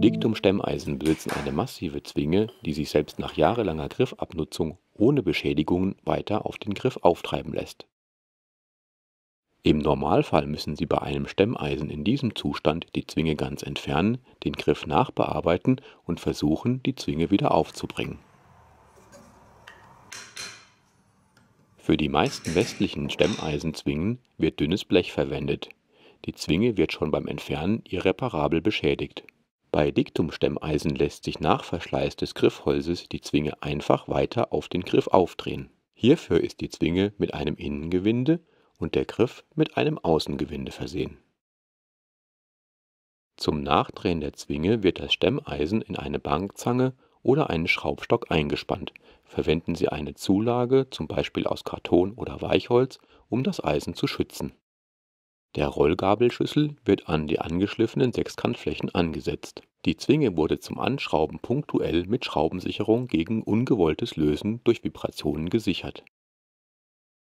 Dictum-Stemmeisen besitzen eine massive Zwinge, die sich selbst nach jahrelanger Griffabnutzung ohne Beschädigungen weiter auf den Griff auftreiben lässt. Im Normalfall müssen Sie bei einem Stemmeisen in diesem Zustand die Zwinge ganz entfernen, den Griff nachbearbeiten und versuchen, die Zwinge wieder aufzubringen. Für die meisten westlichen Stemmeisenzwingen wird dünnes Blech verwendet. Die Zwinge wird schon beim Entfernen irreparabel beschädigt. Bei Diktumstemmeisen lässt sich nach Verschleiß des Griffholzes die Zwinge einfach weiter auf den Griff aufdrehen. Hierfür ist die Zwinge mit einem Innengewinde und der Griff mit einem Außengewinde versehen. Zum Nachdrehen der Zwinge wird das Stemmeisen in eine Bankzange oder einen Schraubstock eingespannt. Verwenden Sie eine Zulage, zum Beispiel aus Karton oder Weichholz, um das Eisen zu schützen. Der Rollgabelschüssel wird an die angeschliffenen Sechskantflächen angesetzt. Die Zwinge wurde zum Anschrauben punktuell mit Schraubensicherung gegen ungewolltes Lösen durch Vibrationen gesichert.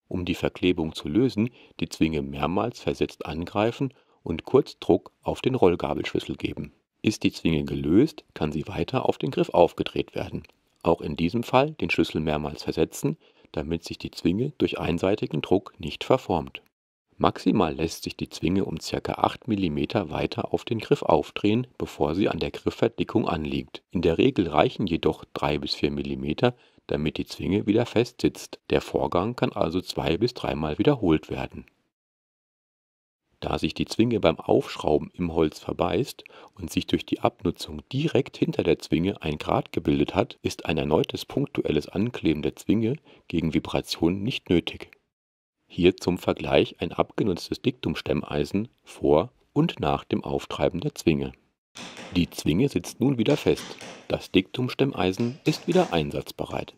Um die Verklebung zu lösen, die Zwinge mehrmals versetzt angreifen und kurz Druck auf den Rollgabelschlüssel geben. Ist die Zwinge gelöst, kann sie weiter auf den Griff aufgedreht werden. Auch in diesem Fall den Schlüssel mehrmals versetzen, damit sich die Zwinge durch einseitigen Druck nicht verformt Maximal lässt sich die Zwinge um ca. 8 mm weiter auf den Griff aufdrehen, bevor sie an der Griffverdickung anliegt. In der Regel reichen jedoch 3 bis 4 mm, damit die Zwinge wieder fest sitzt. Der Vorgang kann also 2 bis Mal wiederholt werden. Da sich die Zwinge beim Aufschrauben im Holz verbeißt und sich durch die Abnutzung direkt hinter der Zwinge ein Grat gebildet hat, ist ein erneutes punktuelles Ankleben der Zwinge gegen Vibrationen nicht nötig hier zum Vergleich ein abgenutztes Diktumstemmeisen vor und nach dem Auftreiben der Zwinge. Die Zwinge sitzt nun wieder fest, das Diktumstemmeisen ist wieder einsatzbereit